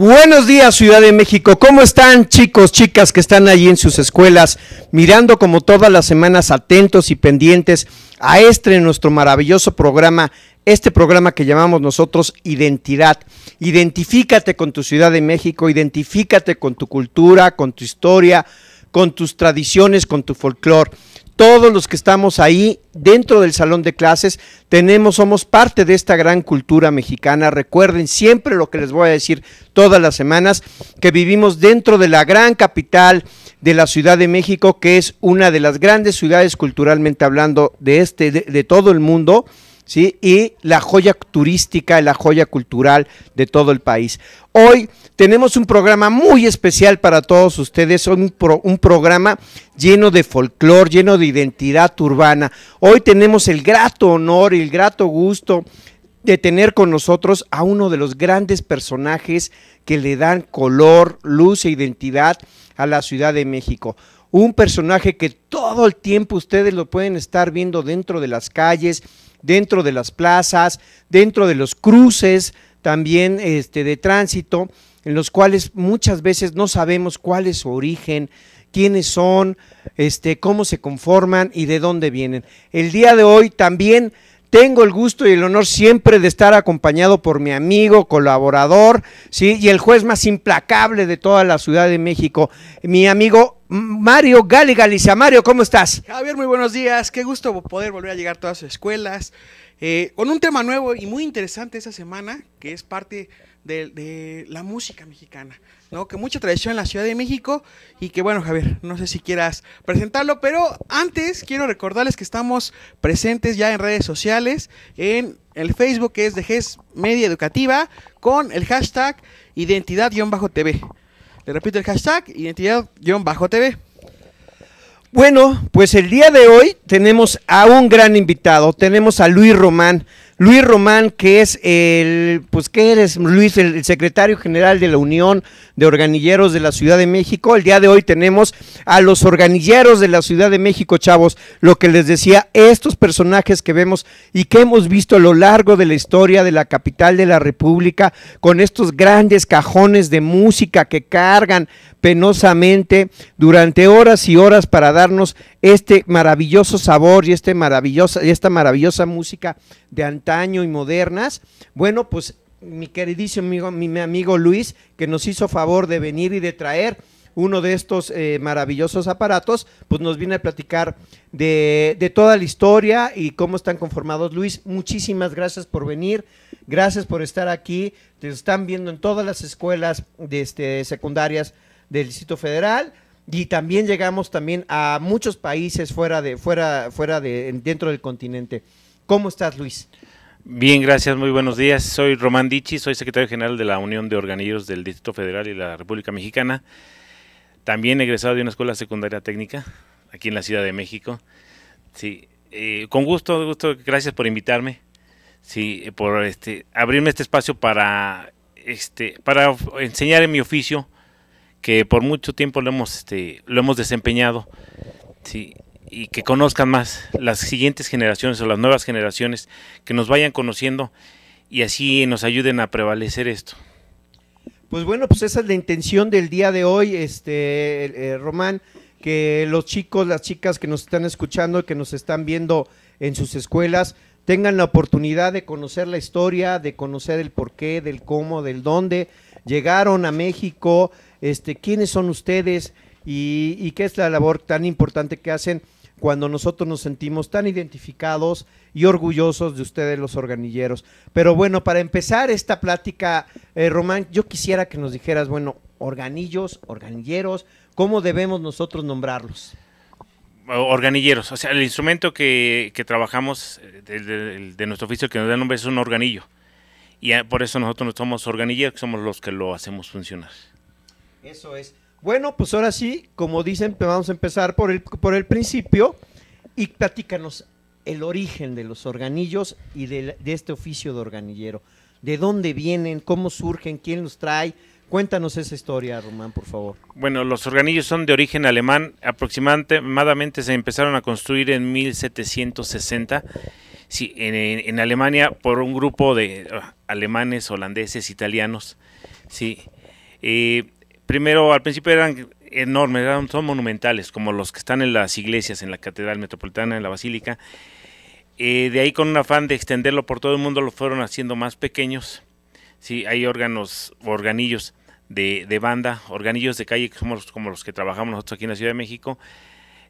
Buenos días Ciudad de México, ¿cómo están chicos, chicas que están allí en sus escuelas, mirando como todas las semanas atentos y pendientes a este nuestro maravilloso programa, este programa que llamamos nosotros Identidad? Identifícate con tu Ciudad de México, identifícate con tu cultura, con tu historia, con tus tradiciones, con tu folclore. Todos los que estamos ahí dentro del salón de clases tenemos, somos parte de esta gran cultura mexicana. Recuerden siempre lo que les voy a decir todas las semanas, que vivimos dentro de la gran capital de la Ciudad de México, que es una de las grandes ciudades culturalmente hablando de este, de, de todo el mundo y la joya turística, la joya cultural de todo el país. Hoy tenemos un programa muy especial para todos ustedes, un, un programa lleno de folclor, lleno de identidad urbana. Hoy tenemos el grato honor y el grato gusto de tener con nosotros a uno de los grandes personajes que le dan color, luz e identidad a la Ciudad de México un personaje que todo el tiempo ustedes lo pueden estar viendo dentro de las calles, dentro de las plazas, dentro de los cruces también este, de tránsito, en los cuales muchas veces no sabemos cuál es su origen, quiénes son, este, cómo se conforman y de dónde vienen. El día de hoy también tengo el gusto y el honor siempre de estar acompañado por mi amigo, colaborador, ¿sí? y el juez más implacable de toda la Ciudad de México, mi amigo Mario Gali Galicia. Mario, ¿cómo estás? Javier, muy buenos días. Qué gusto poder volver a llegar a todas sus escuelas. Eh, con un tema nuevo y muy interesante esta semana, que es parte de, la música mexicana, ¿no? Que mucha tradición en la Ciudad de México y que, bueno, Javier, no sé si quieras presentarlo, pero antes quiero recordarles que estamos presentes ya en redes sociales, en el Facebook que es de GES Media Educativa, con el hashtag identidad-tv. Le repito el hashtag, identidad-tv. Bueno, pues el día de hoy tenemos a un gran invitado, tenemos a Luis Román. Luis Román, que es el, pues, ¿qué eres, Luis? El, secretario general de la Unión de Organilleros de la Ciudad de México. El día de hoy tenemos a los organilleros de la Ciudad de México, chavos. Lo que les decía, estos personajes que vemos y que hemos visto a lo largo de la historia de la capital de la República, con estos grandes cajones de música que cargan penosamente durante horas y horas para darnos este maravilloso sabor y este maravillosa, esta maravillosa música de antaño y modernas. Bueno, pues mi queridísimo amigo, mi amigo Luis, que nos hizo favor de venir y de traer uno de estos eh, maravillosos aparatos, pues nos viene a platicar de, toda la historia y cómo están conformados. Luis, muchísimas gracias por venir, gracias por estar aquí. Te están viendo en todas las escuelas de este, secundarias del Distrito Federal y también llegamos también a muchos países fuera de fuera fuera de dentro del continente. ¿Cómo estás, Luis? Bien, gracias, muy buenos días. Soy Román Dichi, soy secretario general de la Unión de Organillos del Distrito Federal y la República Mexicana. También egresado de una escuela secundaria técnica aquí en la Ciudad de México. Sí, eh, con gusto, gusto, gracias por invitarme. Sí, eh, por este abrirme este espacio para este para enseñar en mi oficio que por mucho tiempo lo hemos este lo hemos desempeñado. Sí, y que conozcan más las siguientes generaciones o las nuevas generaciones, que nos vayan conociendo y así nos ayuden a prevalecer esto. Pues bueno, pues esa es la intención del día de hoy, este eh, Román, que los chicos, las chicas que nos están escuchando, que nos están viendo en sus escuelas, tengan la oportunidad de conocer la historia, de conocer el porqué, del cómo, del dónde llegaron a México, este, quiénes son ustedes y qué es la labor tan importante que hacen cuando nosotros nos sentimos tan identificados y orgullosos de ustedes los organilleros. Pero bueno, para empezar esta plática, eh, Román, yo quisiera que nos dijeras, bueno, organillos, organilleros, ¿cómo debemos nosotros nombrarlos? Organilleros, o sea, el instrumento que, trabajamos eh, de, de, nuestro oficio que nos da nombre es un organillo. Y ah, por eso nosotros no somos organilleros, somos los que lo hacemos funcionar. Eso es. Bueno, pues ahora sí, como dicen, pues vamos a empezar por el, por el principio y platícanos el origen de los organillos y de, este oficio de organillero. ¿De dónde vienen? ¿Cómo surgen? ¿Quién los trae? Cuéntanos esa historia, Román, por favor. Bueno, los organillos son de origen alemán. Aproximadamente se empezaron a construir en 1760 sí, en, en Alemania por un grupo de ah, alemanes, holandeses, italianos. Sí. Eh, primero, al principio eran enormes, son monumentales, como los que están en las iglesias, en la Catedral Metropolitana, en la Basílica. Eh, de ahí con un afán de extenderlo por todo el mundo lo fueron haciendo más pequeños. hay órganos, organillos de, banda, organillos de calle que somos como los que trabajamos nosotros aquí en la Ciudad de México.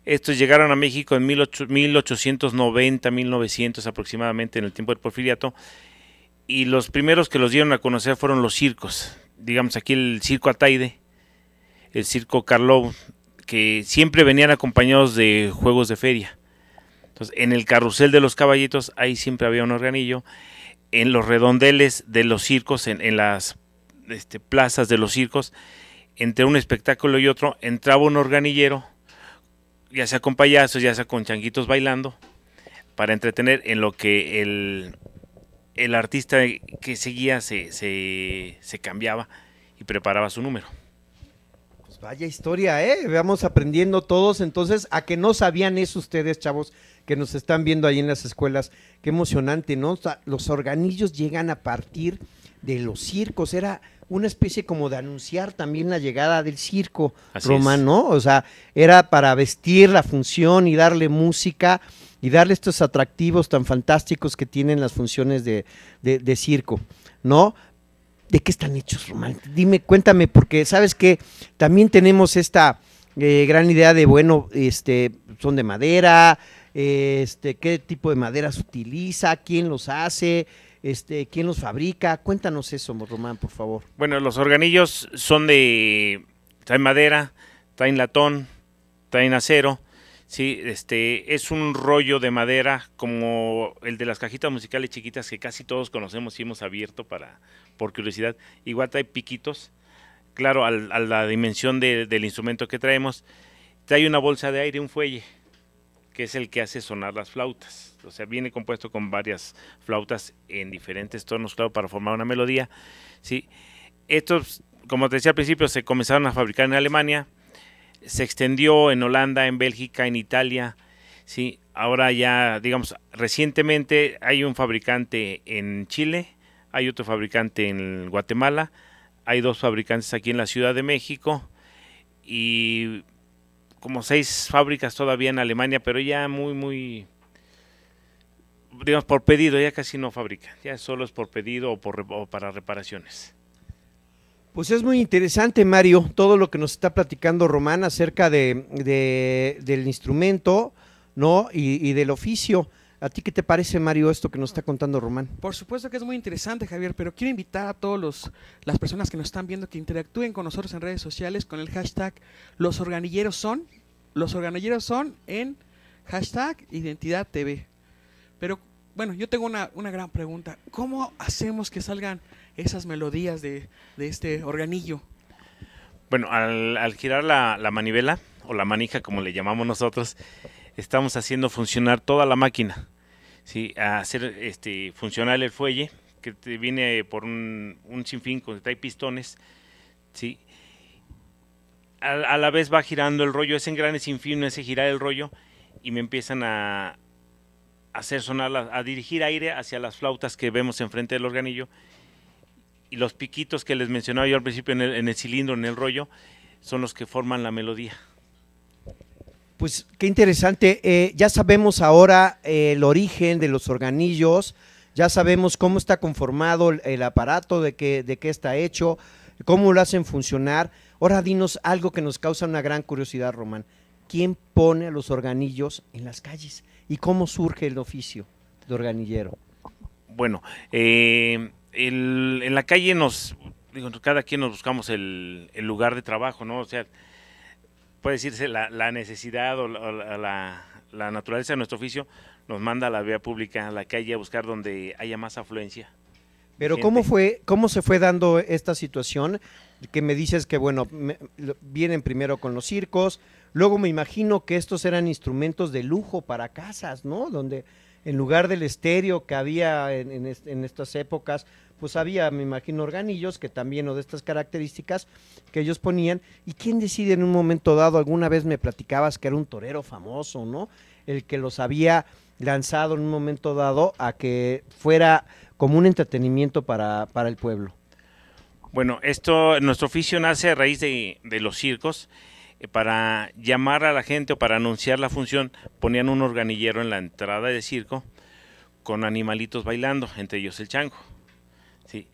Estos llegaron a México en 1890, 1900 aproximadamente, en el tiempo del porfiriato. Y los primeros que los dieron a conocer fueron los circos. Digamos aquí el circo Ataide, el circo Carlo que siempre venían acompañados de juegos de feria. Entonces, en el carrusel de los caballitos, ahí siempre había un organillo. En los redondeles de los circos, en, las este, plazas de los circos, entre un espectáculo y otro, entraba un organillero, ya sea con payasos, ya sea con changuitos bailando, para entretener en lo que el, artista que seguía se cambiaba y preparaba su número vaya historia, ¿eh? Vamos aprendiendo todos. Entonces, a que no sabían eso ustedes, chavos, que nos están viendo ahí en las escuelas. Qué emocionante, ¿no? O sea, los organillos llegan a partir de los circos. Era una especie como de anunciar también la llegada del circo romano, O sea, era para vestir la función y darle música y darle estos atractivos tan fantásticos que tienen las funciones de circo, ¿no? ¿de qué están hechos, Román? Dime, cuéntame, porque sabes que también tenemos esta eh, gran idea de, bueno, este, son de madera, este, qué tipo de madera se utiliza, quién los hace, este, quién los fabrica. Cuéntanos eso, Román, por favor. Bueno, los organillos son de, traen madera, traen latón, traen acero, Sí, este es un rollo de madera como el de las cajitas musicales chiquitas que casi todos conocemos y hemos abierto para por curiosidad. Igual trae piquitos, claro, a la dimensión del instrumento que traemos. Trae una bolsa de aire, un fuelle, que es el que hace sonar las flautas. O sea, viene compuesto con varias flautas en diferentes tonos, claro, para formar una melodía. Sí, estos, como te decía al principio, se comenzaron a fabricar en Alemania se extendió en Holanda, en Bélgica, en Italia, ¿sí? Ahora ya, digamos, recientemente hay un fabricante en Chile, hay otro fabricante en Guatemala, hay dos fabricantes aquí en la Ciudad de México y como seis fábricas todavía en Alemania, pero ya muy, muy, digamos, por pedido, ya casi no fabrican, ya solo es por pedido o, por, o para reparaciones. Pues es muy interesante, Mario, todo lo que nos está platicando Román acerca de, del instrumento, ¿no? Y, del oficio. ¿A ti qué te parece, Mario, esto que nos está contando Román? Por supuesto que es muy interesante, Javier, pero quiero invitar a todas las personas que nos están viendo que interactúen con nosotros en redes sociales con el hashtag Los Organilleros Son. Los Organilleros Son en hashtag Identidad TV. Pero bueno, yo tengo una, una gran pregunta. ¿Cómo hacemos que salgan esas melodías de, este organillo? Bueno, al, girar la, manivela, o la manija como le llamamos nosotros, estamos haciendo funcionar toda la máquina. ¿sí? A hacer este, funcional el fuelle, que te viene por un, sinfín con hay pistones. ¿sí? A, la vez va girando el rollo, ese engrane sinfín fin, ese girar el rollo, y me empiezan a hacer sonar, a dirigir aire hacia las flautas que vemos enfrente del organillo y los piquitos que les mencionaba yo al principio en el, cilindro, en el rollo, son los que forman la melodía. Pues qué interesante. Eh, ya sabemos ahora eh, el origen de los organillos, ya sabemos cómo está conformado el, aparato, de qué, está hecho, cómo lo hacen funcionar. Ahora dinos algo que nos causa una gran curiosidad, Román. ¿Quién pone a los organillos en las calles? ¿Y cómo surge el oficio de organillero? Bueno, eh, en la calle nos, digo, cada quien nos buscamos el, lugar de trabajo, ¿no? O sea, puede decirse la, necesidad o la, naturaleza de nuestro oficio nos manda a la vía pública, a la calle, a buscar donde haya más afluencia. Pero ¿cómo fue, cómo se fue dando esta situación? Que me dices que, bueno, vienen primero con los circos, luego me imagino que estos eran instrumentos de lujo para casas, ¿no? Donde en lugar del estéreo que había en, estas épocas, pues había, me imagino, organillos que también, o de estas características que ellos ponían. ¿Y quién decide en un momento dado? Alguna vez me platicabas que era un torero famoso, ¿no? El que los había lanzado en un momento dado a que fuera como un entretenimiento para, el pueblo. Bueno, esto, nuestro oficio nace a raíz de los circos eh, para llamar a la gente o para anunciar la función, ponían un organillero en la entrada de circo con animalitos bailando, entre ellos el chango. Sí.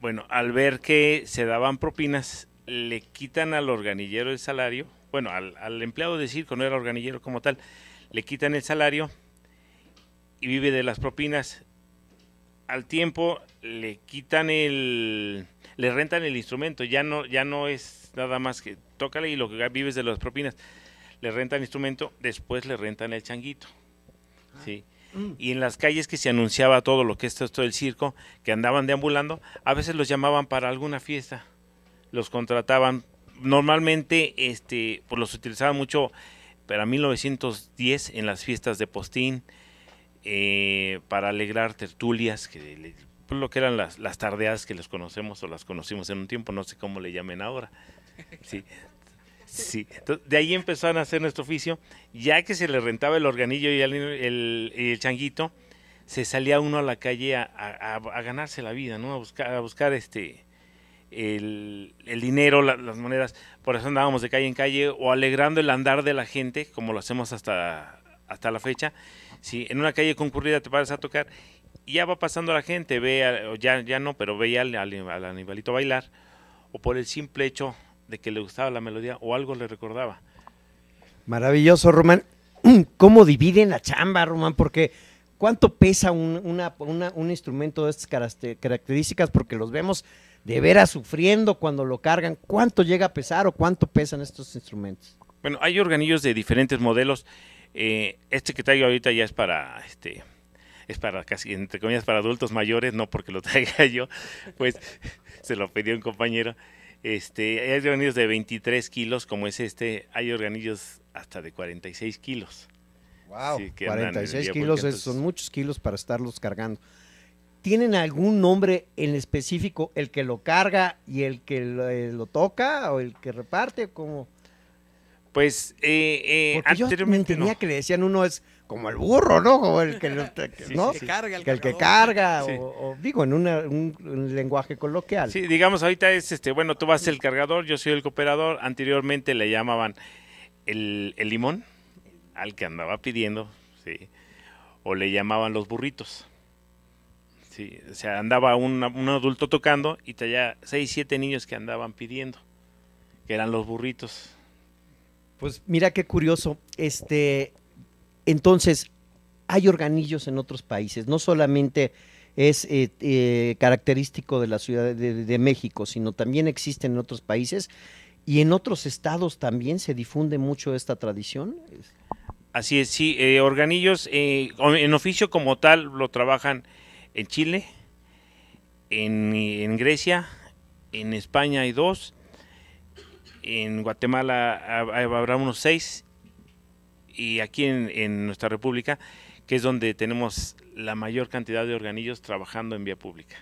Bueno, al ver que se daban propinas, le quitan al organillero el salario, bueno, al, al empleado de circo, no era organillero como tal, le quitan el salario y vive de las propinas. Al tiempo le quitan el, le rentan el instrumento, ya no, ya no es nada más que tócale y lo que vives de las propinas. Le rentan instrumento, después le rentan el changuito. ¿sí? Ah. Y en las calles que se anunciaba todo lo que es todo el circo, que andaban deambulando, a veces los llamaban para alguna fiesta. Los contrataban. Normalmente este, pues los utilizaban mucho para 1910 en las fiestas de postín, eh, para alegrar tertulias, que pues, lo que eran las, las, tardeadas que los conocemos o las conocimos en un tiempo, no sé cómo le llamen ahora. Sí, Sí, de ahí empezaron a hacer nuestro oficio. Ya que se le rentaba el organillo y el, changuito, se salía uno a la calle a, ganarse la vida, ¿no? A buscar, a buscar este el, dinero, las monedas. Por eso andábamos de calle en calle o alegrando el andar de la gente, como lo hacemos hasta, hasta la fecha. Si en una calle concurrida te paras a tocar y ya va pasando la gente, vea, ya, ya no, pero veía al, al animalito bailar o por el simple hecho de que le gustaba la melodía o algo le recordaba. Maravilloso, Román. ¿Cómo dividen la chamba, Román? Porque ¿cuánto pesa un, un instrumento de estas características? Porque los vemos de veras sufriendo cuando lo cargan. ¿Cuánto llega a pesar o cuánto pesan estos instrumentos? Bueno, hay organillos de diferentes modelos. Eh, este que traigo ahorita ya es para este es para casi entre comillas para adultos mayores, no porque lo traiga yo, pues se lo pidió un compañero. Este, hay organillos de 23 kilos, como es este, hay organillos hasta de 46 kilos. Wow, y 46 kilos son muchos kilos para estarlos cargando. ¿Tienen algún nombre en específico el que lo carga y el que lo, toca o el que reparte? cómo...? Pues eh, eh anteriormente no. que le decían uno es como el burro, ¿no? el que, carga. El, que, carga, o, digo, en un, lenguaje coloquial. Sí, digamos, ahorita es, este, bueno, tú vas el cargador, yo soy el cooperador. Anteriormente le llamaban el, limón al que andaba pidiendo, sí. O le llamaban los burritos. Sí, o sea, andaba un, un adulto tocando y traía seis, siete niños que andaban pidiendo, que eran los burritos. Pues mira qué curioso. Este, entonces, hay organillos en otros países, no solamente es eh, eh, característico de la Ciudad de, México, sino también existe en otros países y en otros estados también se difunde mucho esta tradición. Así es, sí, eh, organillos en oficio como tal lo trabajan en Chile, en, en Grecia, en España hay dos, en Guatemala habrá unos seis y aquí en, nuestra república, que es donde tenemos la mayor cantidad de organillos trabajando en vía pública.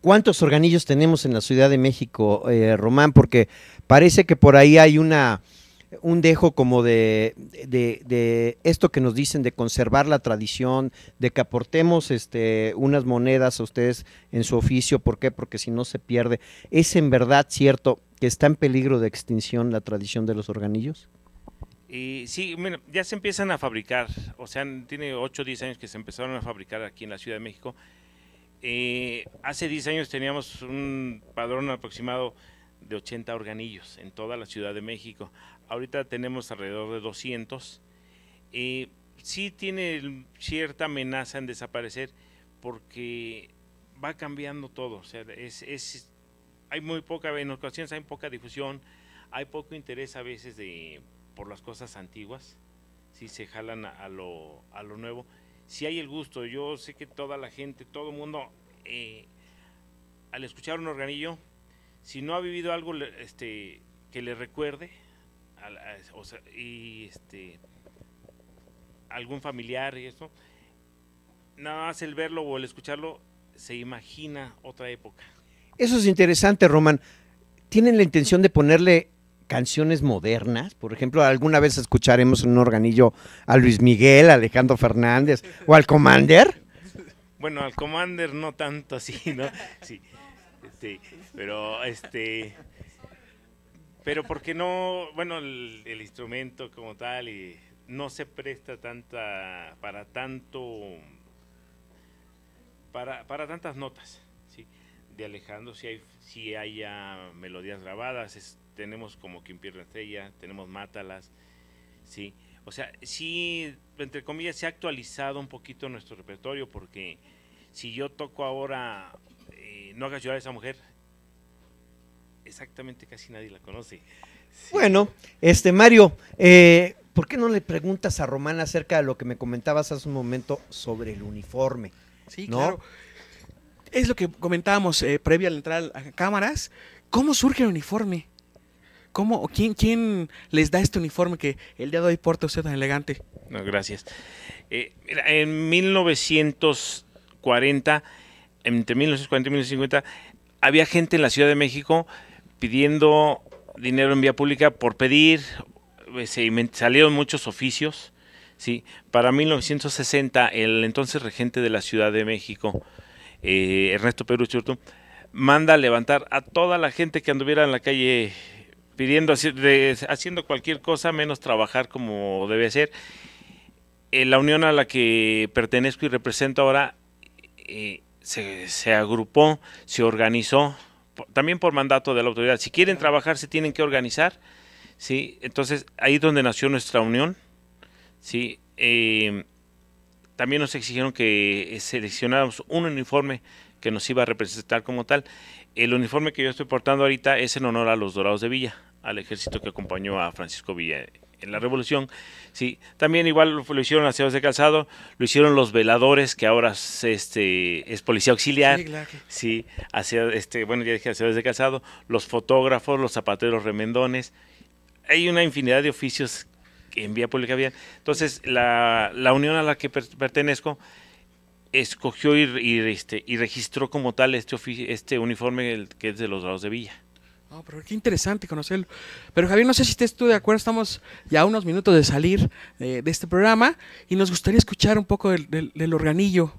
¿Cuántos organillos tenemos en la Ciudad de México, eh, Román? Porque parece que por ahí hay una un dejo como de, esto que nos dicen de conservar la tradición, de que aportemos este, unas monedas a ustedes en su oficio, ¿por qué? Porque si no se pierde. ¿Es en verdad cierto? que está en peligro de extinción la tradición de los organillos? Y sí, bueno, ya se empiezan a fabricar, o sea, tiene 8 o 10 años que se empezaron a fabricar aquí en la Ciudad de México. Eh, hace 10 años teníamos un padrón aproximado de 80 organillos en toda la Ciudad de México. Ahorita tenemos alrededor de 200. Eh, sí tiene cierta amenaza en desaparecer porque va cambiando todo. O sea, es hay muy poca, en ocasiones hay poca difusión, hay poco interés a veces de, por las cosas antiguas, si se jalan a, lo, a lo nuevo. Si hay el gusto, yo sé que toda la gente, todo el mundo, eh, al escuchar un organillo, si no ha vivido algo este, que le recuerde, o sea, y este, algún familiar y eso, nada más el verlo o el escucharlo, se imagina otra época. Eso es interesante, Roman. ¿Tienen la intención de ponerle canciones modernas? Por ejemplo, alguna vez escucharemos en un organillo a Luis Miguel, a Alejandro Fernández o al Commander. Bueno, al Commander no tanto así, ¿no? Sí. Este, pero este pero porque no, bueno, el, instrumento como tal y no se presta tanta para tanto para, para tantas notas, ¿sí? de Alejandro si hay si haya melodías grabadas, tenemos como Quien pierde estrella, tenemos Mátalas, sí. O sea, sí, entre comillas, se ha actualizado un poquito nuestro repertorio porque si yo toco ahora eh, No hagas llorar a esa mujer, exactamente casi nadie la conoce. Bueno, este Mario, eh, ¿por qué no le preguntas a Román acerca de lo que me comentabas hace un momento sobre el uniforme? Sí, claro es lo que comentábamos eh, previo al entrar a cámaras. ¿Cómo surge el uniforme? ¿Cómo, quién, ¿Quién les da este uniforme que el día de hoy porta usted tan elegante? No, gracias. Eh, mil en 1940, entre 1940 y 1950, había gente en la Ciudad de México pidiendo dinero en vía pública por pedir, eh, se salieron muchos oficios. ¿sí? Para 1960, el entonces regente de la Ciudad de México, eh, Ernesto Perú manda levantar a toda la gente que anduviera en la calle pidiendo, haciendo cualquier cosa menos trabajar como debe ser. Eh, la unión a la que pertenezco y represento ahora eh, se, agrupó, se organizó, también por mandato de la autoridad. Si quieren trabajar, se tienen que organizar. ¿sí? Entonces, ahí es donde nació nuestra unión. ¿sí? Eh, también nos exigieron que eh, seleccionáramos un uniforme que nos iba a representar como tal. El uniforme que yo estoy portando ahorita es en honor a los Dorados de Villa, al ejército que acompañó a Francisco Villa en la revolución. Sí, también igual lo, hicieron las ciudades de calzado, lo hicieron los veladores, que ahora es, este, es policía auxiliar. Sí, este, bueno, ya dije las de calzado, los fotógrafos, los zapateros remendones. Hay una infinidad de oficios en vía pública vía. Entonces, la, unión a la que pertenezco escogió y, y, este, y registró como tal este, este uniforme que es de los grados de Villa. pero qué interesante conocerlo. Pero Javier, no sé si estés tú de acuerdo, estamos ya a unos minutos de salir eh, de este programa y nos gustaría escuchar un poco del, del organillo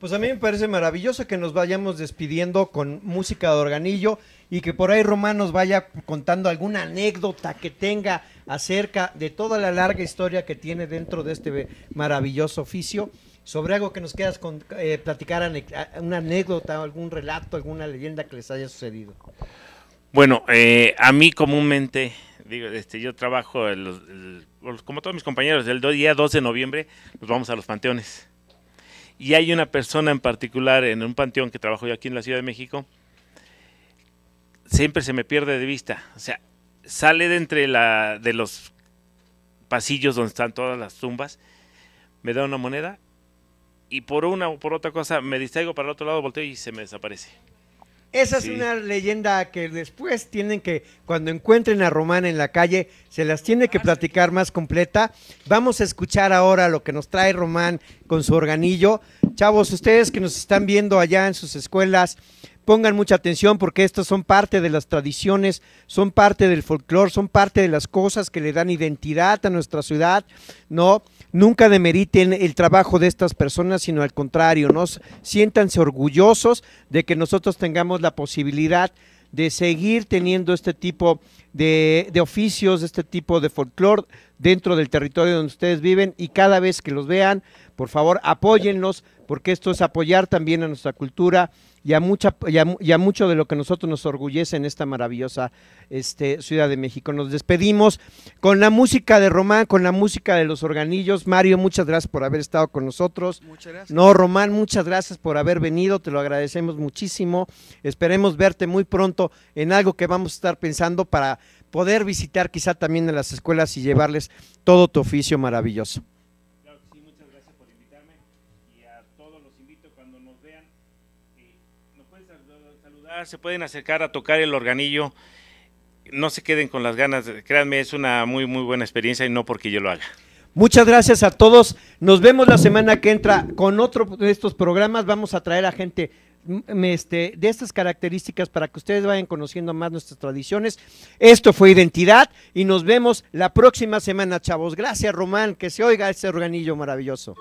pues a mí me parece maravilloso que nos vayamos despidiendo con música de organillo y que por ahí Román nos vaya contando alguna anécdota que tenga acerca de toda la larga historia que tiene dentro de este maravilloso oficio. Sobre algo que nos quieras con, eh, platicar, una anécdota, algún relato, alguna leyenda que les haya sucedido. Bueno, eh, a mí comúnmente, digo, este, yo trabajo, como todos mis compañeros, el día 2 de noviembre nos vamos a los panteones. Y hay una persona en particular en un panteón que trabajo yo aquí en la Ciudad de México, siempre se me pierde de vista. O sea, sale de entre la, de los pasillos donde están todas las tumbas, me da una moneda y por una o por otra cosa me distraigo para el otro lado, volteo y se me desaparece. Esa es una leyenda que después tienen que, cuando encuentren a Román en la calle, se las tiene que ah, platicar más completa. Vamos a escuchar ahora lo que nos trae Román con su organillo. Chavos, ustedes que nos están viendo allá en sus escuelas, pongan mucha atención porque estas son parte de las tradiciones, son parte del folclore, son parte de las cosas que le dan identidad a nuestra ciudad, ¿no? nunca demeriten el trabajo de estas personas, sino al contrario, nos siéntanse orgullosos de que nosotros tengamos la posibilidad de seguir teniendo este tipo de de, oficios, de este tipo de folclore dentro del territorio donde ustedes viven y cada vez que los vean, por favor, apóyenlos, porque esto es apoyar también a nuestra cultura y a, mucha, mucho de lo que nosotros nos orgullece en esta maravillosa este, Ciudad de México. Nos despedimos con la música de Román, con la música de los organillos. Mario, muchas gracias por haber estado con nosotros. Muchas gracias. No, Román, muchas gracias por haber venido, te lo agradecemos muchísimo. Esperemos verte muy pronto en algo que vamos a estar pensando para poder visitar quizá también en las escuelas y llevarles todo tu oficio maravilloso. Claro sí, muchas gracias por invitarme y a todos los invito cuando nos vean, eh, nos pueden saludar, se pueden acercar a tocar el organillo, no se queden con las ganas, créanme, es una muy, muy buena experiencia y no porque yo lo haga. Muchas gracias a todos. Nos vemos la semana que entra con otro de estos programas. Vamos a traer a gente este, de estas características para que ustedes vayan conociendo más nuestras tradiciones. Esto fue Identidad y nos vemos la próxima semana, chavos. Gracias, Román, que se oiga ese organillo maravilloso.